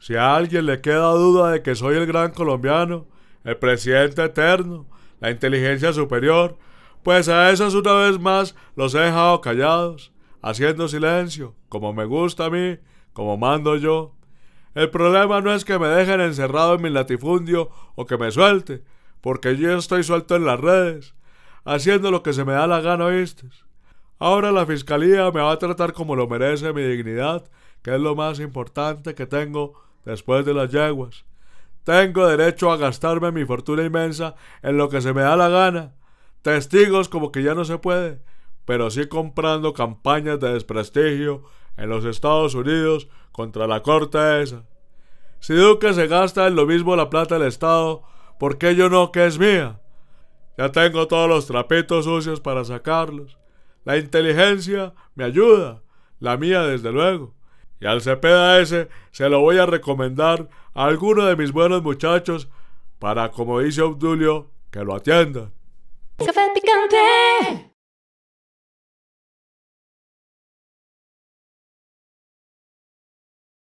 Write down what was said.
Si a alguien le queda duda de que soy el gran colombiano, el presidente eterno, la inteligencia superior, pues a esos una vez más los he dejado callados, haciendo silencio, como me gusta a mí, como mando yo. El problema no es que me dejen encerrado en mi latifundio o que me suelte, porque yo estoy suelto en las redes, haciendo lo que se me da la gana, ¿viste? Ahora la fiscalía me va a tratar como lo merece mi dignidad, que es lo más importante que tengo después de las yeguas. Tengo derecho a gastarme mi fortuna inmensa en lo que se me da la gana. Testigos como que ya no se puede, pero sí comprando campañas de desprestigio en los Estados Unidos contra la corte esa. Si Duque se gasta en lo mismo la plata del Estado, ¿por qué yo no que es mía? Ya tengo todos los trapitos sucios para sacarlos. La inteligencia me ayuda, la mía desde luego. Y al Cepeda se lo voy a recomendar a alguno de mis buenos muchachos para, como dice Obdulio, que lo atienda. picante.